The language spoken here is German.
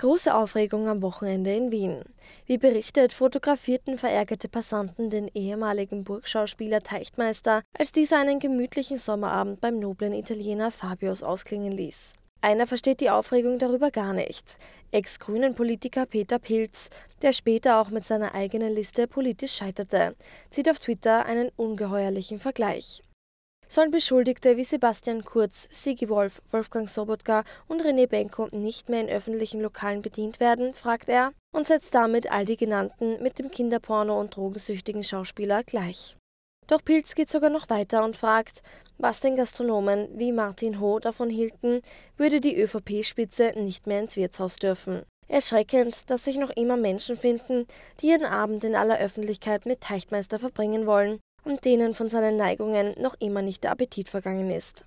Große Aufregung am Wochenende in Wien. Wie berichtet, fotografierten verärgerte Passanten den ehemaligen Burgschauspieler Teichtmeister, als dieser einen gemütlichen Sommerabend beim noblen Italiener Fabius ausklingen ließ. Einer versteht die Aufregung darüber gar nicht. Ex-Grünen-Politiker Peter Pilz, der später auch mit seiner eigenen Liste politisch scheiterte, zieht auf Twitter einen ungeheuerlichen Vergleich sollen Beschuldigte wie Sebastian Kurz, Sigi Wolf, Wolfgang Sobotka und René Benko nicht mehr in öffentlichen Lokalen bedient werden, fragt er und setzt damit all die genannten mit dem Kinderporno und drogensüchtigen Schauspieler gleich. Doch Pilz geht sogar noch weiter und fragt, was den Gastronomen wie Martin Ho davon hielten, würde die ÖVP-Spitze nicht mehr ins Wirtshaus dürfen. Erschreckend, dass sich noch immer Menschen finden, die ihren Abend in aller Öffentlichkeit mit Teichtmeister verbringen wollen, und denen von seinen Neigungen noch immer nicht der Appetit vergangen ist.